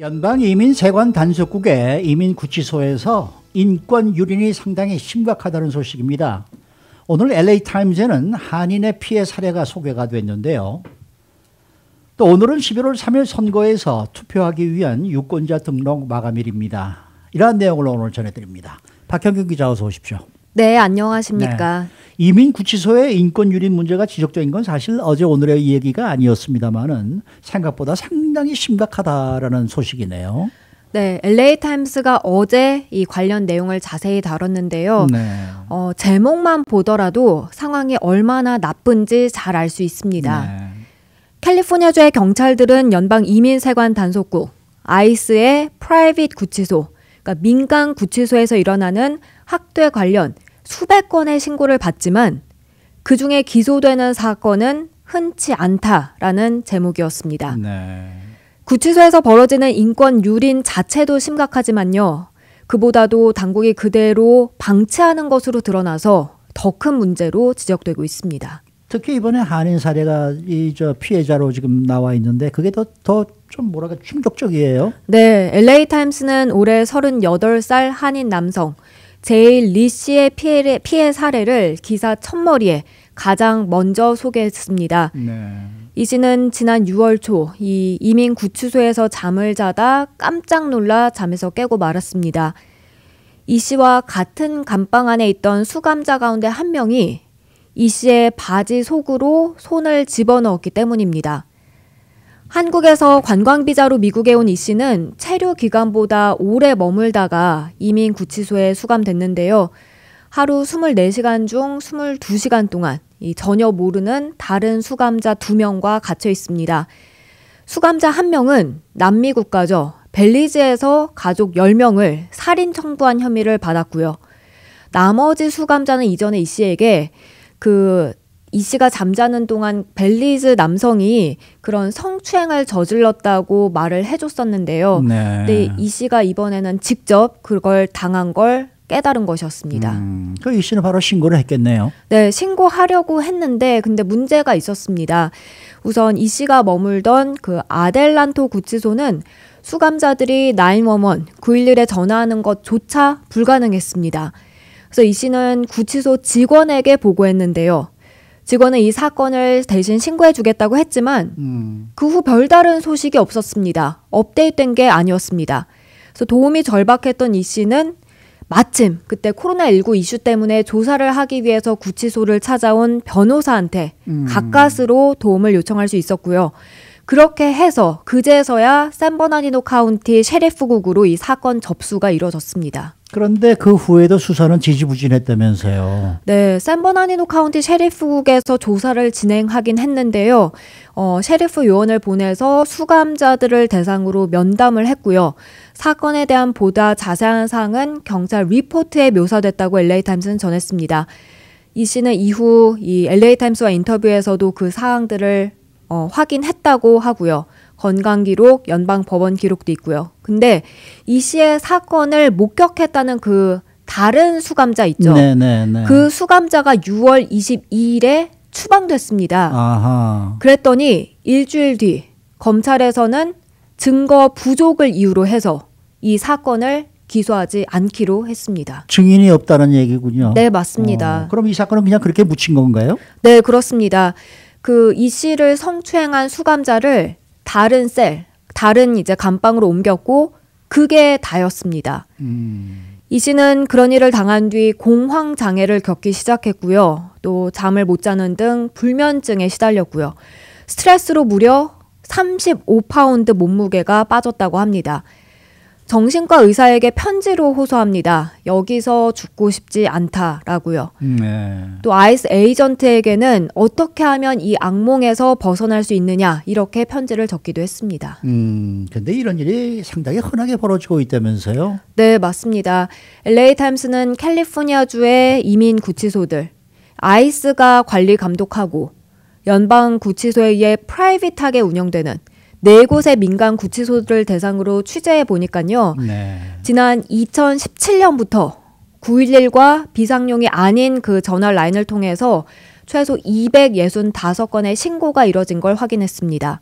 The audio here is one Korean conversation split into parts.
연방이민세관단속국의 이민구치소에서 인권 유린이 상당히 심각하다는 소식입니다. 오늘 LA타임즈에는 한인의 피해 사례가 소개가 됐는데요. 또 오늘은 11월 3일 선거에서 투표하기 위한 유권자 등록 마감일입니다. 이러한 내용을 오늘 전해드립니다. 박현규 기자 어서 오십시오. 네, 안녕하십니까. 네. 이민구치소의 인권유린 문제가 지적적인건 사실 어제 오늘의 얘기가 아니었습니다만은 생각보다 상당히 심각하다라는 소식이네요. 네, LA 타임스가 어제 이 관련 내용을 자세히 다뤘는데요. 네. 어, 제목만 보더라도 상황이 얼마나 나쁜지 잘 알 수 있습니다. 네. 캘리포니아주의 경찰들은 연방 이민세관 단속국 아이스의 프라이빗 구치소, 그러니까 민간 구치소에서 일어나는 학대 관련 수백 건의 신고를 받지만 그 중에 기소되는 사건은 흔치 않다라는 제목이었습니다. 네. 구치소에서 벌어지는 인권 유린 자체도 심각하지만요. 그보다도 당국이 그대로 방치하는 것으로 드러나서 더 큰 문제로 지적되고 있습니다. 특히 이번에 한인 사례가 이저 피해자로 지금 나와 있는데 그게 더더좀 뭐랄까 충격적이에요. 네, LA 타임스는 올해 38살 한인 남성 제일 리 씨의 피해, 피해 사례를 기사 첫머리에 가장 먼저 소개했습니다. 네. 이 씨는 지난 6월 초 이 이민 구치소에서 잠을 자다 깜짝 놀라 잠에서 깨고 말았습니다. 이 씨와 같은 감방 안에 있던 수감자 가운데 한 명이 이 씨의 바지 속으로 손을 집어넣었기 때문입니다. 한국에서 관광비자로 미국에 온 이 씨는 체류 기간보다 오래 머물다가 이민구치소에 수감됐는데요. 하루 24시간 중 22시간 동안 전혀 모르는 다른 수감자 2명과 갇혀 있습니다. 수감자 1명은 남미 국가죠. 벨리즈에서 가족 10명을 살인 청부한 혐의를 받았고요. 나머지 수감자는 이전에 이 씨에게 그이 씨가 잠자는 동안 벨리즈 남성이 그런 성추행을 저질렀다고 말을 해줬었는데요. 네. 근데 이 씨가 이번에는 직접 그걸 당한 걸 깨달은 것이었습니다. 음, 그이 씨는 바로 신고를 했겠네요. 네, 신고하려고 했는데 근데 문제가 있었습니다. 우선 이 씨가 머물던 그 아델란토 구치소는 수감자들이 911, 911에 전화하는 것조차 불가능했습니다. 그래서 이 씨는 구치소 직원에게 보고했는데요. 직원은 이 사건을 대신 신고해주겠다고 했지만 음. 그후 별다른 소식이 없었습니다. 업데이트된 게 아니었습니다. 그래서 도움이 절박했던 이 씨는 마침 그때 코로나19 이슈 때문에 조사를 하기 위해서 구치소를 찾아온 변호사한테 음. 가까스로 도움을 요청할 수 있었고요. 그렇게 해서 그제서야 샌버나디노 카운티 셰리프국으로 이 사건 접수가 이뤄졌습니다. 그런데 그 후에도 수사는 지지부진했다면서요. 네, 샌버나니노 카운티 셰리프국에서 조사를 진행하긴 했는데요. 어, 셰리프 요원을 보내서 수감자들을 대상으로 면담을 했고요. 사건에 대한 보다 자세한 사항은 경찰 리포트에 묘사됐다고 LA 타임스는 전했습니다. 이 씨는 이후 이 LA 타임스와 인터뷰에서도 그 사항들을 어, 확인했다고 하고요. 건강 기록, 연방 법원 기록도 있고요. 근데 이 씨의 사건을 목격했다는 그 다른 수감자 있죠. 네네네. 네, 네. 그 수감자가 6월 22일에 추방됐습니다. 아하. 그랬더니 일주일 뒤 검찰에서는 증거 부족을 이유로 해서 이 사건을 기소하지 않기로 했습니다. 증인이 없다는 얘기군요. 네, 맞습니다. 어, 그럼 이 사건은 그냥 그렇게 묻힌 건가요? 네, 그렇습니다. 그 이 씨를 성추행한 수감자를 다른 셀, 다른 이제 감방으로 옮겼고 그게 다였습니다. 음. 이 씨는 그런 일을 당한 뒤 공황 장애를 겪기 시작했고요. 또 잠을 못 자는 등 불면증에 시달렸고요. 스트레스로 무려 35파운드 몸무게가 빠졌다고 합니다. 정신과 의사에게 편지로 호소합니다. 여기서 죽고 싶지 않다라고요. 음, 네. 또 아이스 에이전트에게는 어떻게 하면 이 악몽에서 벗어날 수 있느냐 이렇게 편지를 적기도 했습니다. 음, 근데 이런 일이 상당히 흔하게 벌어지고 있다면서요? 네, 맞습니다. LA 타임스는 캘리포니아 주의 이민 구치소들 아이스가 관리 감독하고 연방 구치소에 의해 프라이빗하게 운영되는 네 곳의 민간 구치소들을 대상으로 취재해 보니까요. 네. 지난 2017년부터 911과 비상용이 아닌 그 전화 라인을 통해서 최소 265건의 신고가 이뤄진 걸 확인했습니다.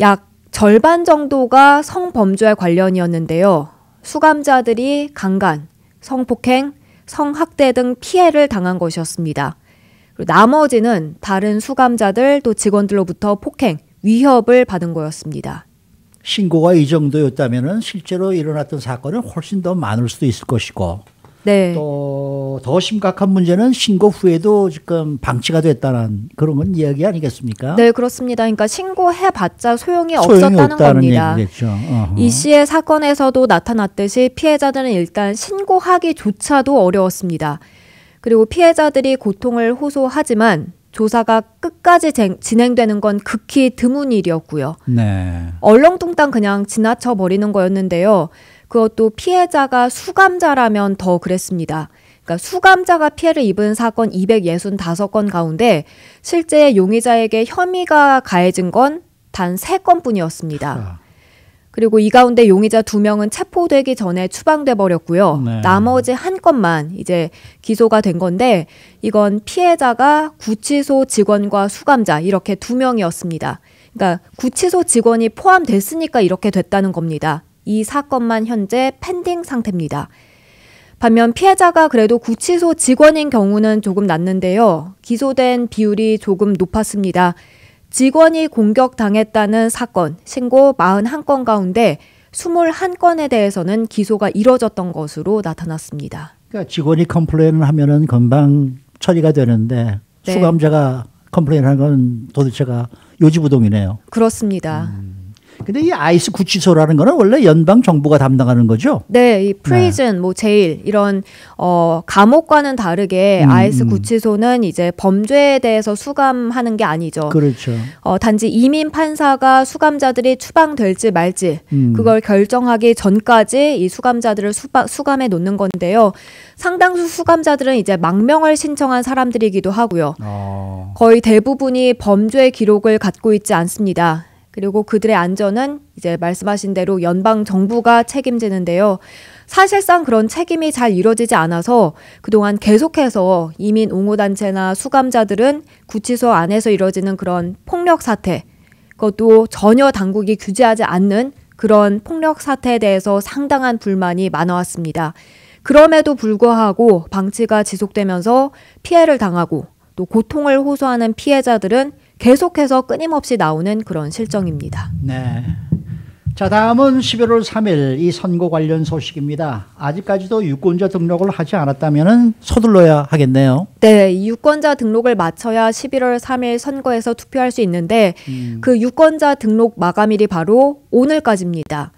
약 절반 정도가 성범죄와 관련이었는데요. 수감자들이 강간, 성폭행, 성학대 등 피해를 당한 것이었습니다. 그리고 나머지는 다른 수감자들 또 직원들로부터 폭행, 위협을 받은 거였습니다. 신고가 이정도였다면 실제로 일어났던 사건은 훨씬 더 많을 수도 있을 것이고 네. 또 더 심각한 문제는 신고 후에도 지금 방치가 됐다는 그런 건 이야기 아니겠습니까? 네 그렇습니다. 그러니까 신고해봤자 소용이, 소용이 없었다는 겁니다. 이 씨의 사건에서도 나타났듯이 피해자들은 일단 신고하기조차도 어려웠습니다. 그리고 피해자들이 고통을 호소하지만 조사가 끝까지 진행되는 건 극히 드문 일이었고요. 네. 얼렁뚱땅 그냥 지나쳐 버리는 거였는데요. 그것도 피해자가 수감자라면 더 그랬습니다. 그러니까 수감자가 피해를 입은 사건 265건 가운데 실제 용의자에게 혐의가 가해진 건 단 3건뿐이었습니다. 그리고 이 가운데 용의자 두 명은 체포되기 전에 추방돼 버렸고요. 네. 나머지 한 건만 이제 기소가 된 건데 이건 피해자가 구치소 직원과 수감자 이렇게 두 명이었습니다. 그러니까 구치소 직원이 포함됐으니까 이렇게 됐다는 겁니다. 이 사건만 현재 팬딩 상태입니다. 반면 피해자가 그래도 구치소 직원인 경우는 조금 낮는데요. 기소된 비율이 조금 높았습니다. 직원이 공격당했다는 사건 신고 41건 가운데 21건에 대해서는 기소가 이뤄졌던 것으로 나타났습니다. 그러니까 직원이 컴플레인을 하면은 금방 처리가 되는데 네. 수감자가 컴플레인하는 건 도대체가 요지부동이네요. 그렇습니다. 음. 근데 이 아이스 구치소라는 거는 원래 연방 정부가 담당하는 거죠? 네, 이 네. 프리즌, 네. 뭐 제일 이런 어 감옥과는 다르게 음, 음, 아이스 구치소는 이제 범죄에 대해서 수감하는 게 아니죠. 그렇죠. 어 단지 이민 판사가 수감자들이 추방될지 말지 음. 그걸 결정하기 전까지 이 수감자들을 수바, 수감해 놓는 건데요. 상당수 수감자들은 이제 망명을 신청한 사람들이기도 하고요. 어. 거의 대부분이 범죄 기록을 갖고 있지 않습니다. 그리고 그들의 안전은 이제 말씀하신 대로 연방 정부가 책임지는데요. 사실상 그런 책임이 잘 이루어지지 않아서 그동안 계속해서 이민 옹호단체나 수감자들은 구치소 안에서 이루어지는 그런 폭력 사태, 그것도 전혀 당국이 규제하지 않는 그런 폭력 사태에 대해서 상당한 불만이 많아왔습니다. 그럼에도 불구하고 방치가 지속되면서 피해를 당하고 또 고통을 호소하는 피해자들은 계속해서 끊임없이 나오는 그런 실정입니다. 네. 자 다음은 11월 3일 이 선거 관련 소식입니다. 아직까지도 유권자 등록을 하지 않았다면 서둘러야 하겠네요. 네, 유권자 등록을 마쳐야 11월 3일 선거에서 투표할 수 있는데 음. 그 유권자 등록 마감일이 바로 오늘까지입니다.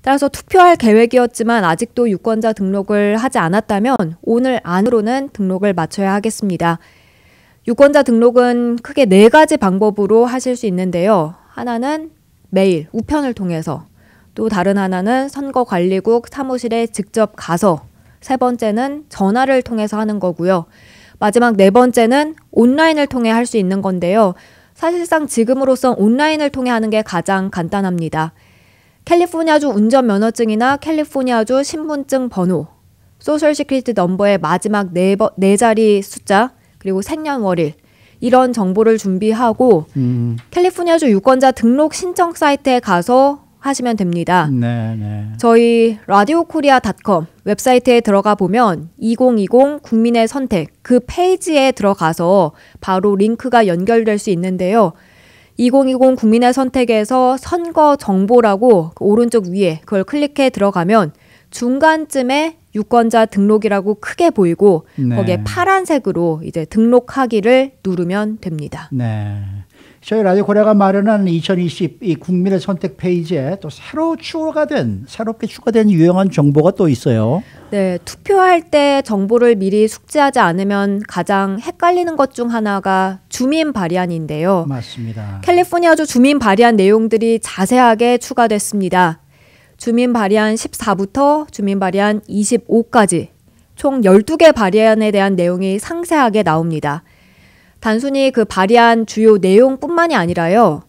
따라서 투표할 계획이었지만 아직도 유권자 등록을 하지 않았다면 오늘 안으로는 등록을 마쳐야 하겠습니다. 유권자 등록은 크게 네 가지 방법으로 하실 수 있는데요. 하나는 메일, 우편을 통해서, 또 다른 하나는 선거관리국 사무실에 직접 가서, 세 번째는 전화를 통해서 하는 거고요. 마지막 네 번째는 온라인을 통해 할 수 있는 건데요. 사실상 지금으로선 온라인을 통해 하는 게 가장 간단합니다. 캘리포니아주 운전면허증이나 캘리포니아주 신분증 번호, 소셜시크릿 넘버의 마지막 네, 버, 네 자리 숫자, 그리고 생년월일 이런 정보를 준비하고 음. 캘리포니아주 유권자 등록 신청 사이트에 가서 하시면 됩니다. 네, 네. 저희 라디오코리아닷컴 웹사이트에 들어가 보면 2020 국민의 선택 그 페이지에 들어가서 바로 링크가 연결될 수 있는데요. 2020 국민의 선택에서 선거 정보라고 그 오른쪽 위에 그걸 클릭해 들어가면 중간쯤에 유권자 등록이라고 크게 보이고 네. 거기에 파란색으로 이제 등록하기를 누르면 됩니다. 네. 저희 라디오 코리가 마련한 2020 이 국민의 선택 페이지에 또 새로 추가된 새롭게 추가된 유용한 정보가 또 있어요. 네, 투표할 때 정보를 미리 숙지하지 않으면 가장 헷갈리는 것 중 하나가 주민 발의안인데요. 맞습니다. 캘리포니아주 주민 발의안 내용들이 자세하게 추가됐습니다. 주민 발의안 14부터 주민 발의안 25까지 총 12개 발의안에 대한 내용이 상세하게 나옵니다. 단순히 그 발의안 주요 내용뿐만이 아니라요.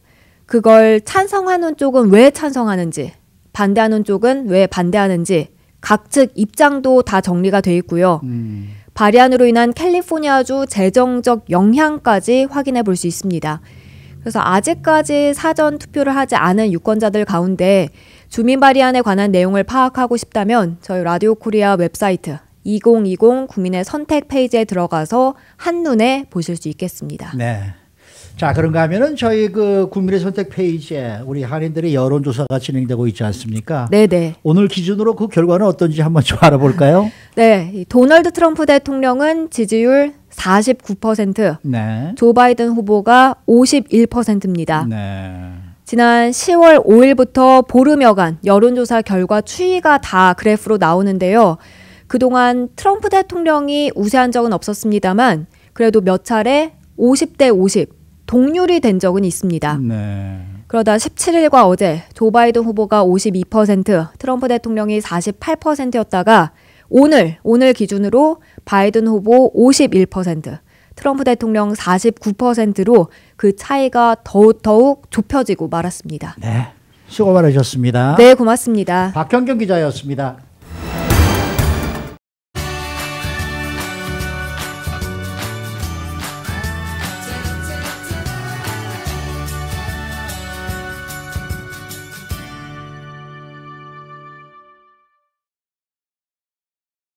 그걸 찬성하는 쪽은 왜 찬성하는지, 반대하는 쪽은 왜 반대하는지 각 측 입장도 다 정리가 돼 있고요. 음. 발의안으로 인한 캘리포니아주 재정적 영향까지 확인해 볼 수 있습니다. 그래서 아직까지 사전 투표를 하지 않은 유권자들 가운데 주민 발의안에 관한 내용을 파악하고 싶다면 저희 라디오 코리아 웹사이트 2020 국민의 선택 페이지에 들어가서 한눈에 보실 수 있겠습니다. 네. 자, 그런가 하면은 저희 그 국민의 선택 페이지에 우리 한인들의 여론조사가 진행되고 있지 않습니까? 네네. 네. 오늘 기준으로 그 결과는 어떤지 한번 좀 알아볼까요? 네. 도널드 트럼프 대통령은 지지율 49%, 네. 조 바이든 후보가 51%입니다. 네. 지난 10월 5일부터 보름여간 여론조사 결과 추이가 다 그래프로 나오는데요. 그동안 트럼프 대통령이 우세한 적은 없었습니다만 그래도 몇 차례 50대 50 동률이 된 적은 있습니다. 네. 그러다 17일과 어제 조 바이든 후보가 52%, 트럼프 대통령이 48%였다가 오늘 오늘 기준으로 바이든 후보 51%, 트럼프 대통령 49%로 그 차이가 더욱 더욱 좁혀지고 말았습니다. 네. 수고 많으셨습니다. 네, 고맙습니다. 박현경 기자였습니다.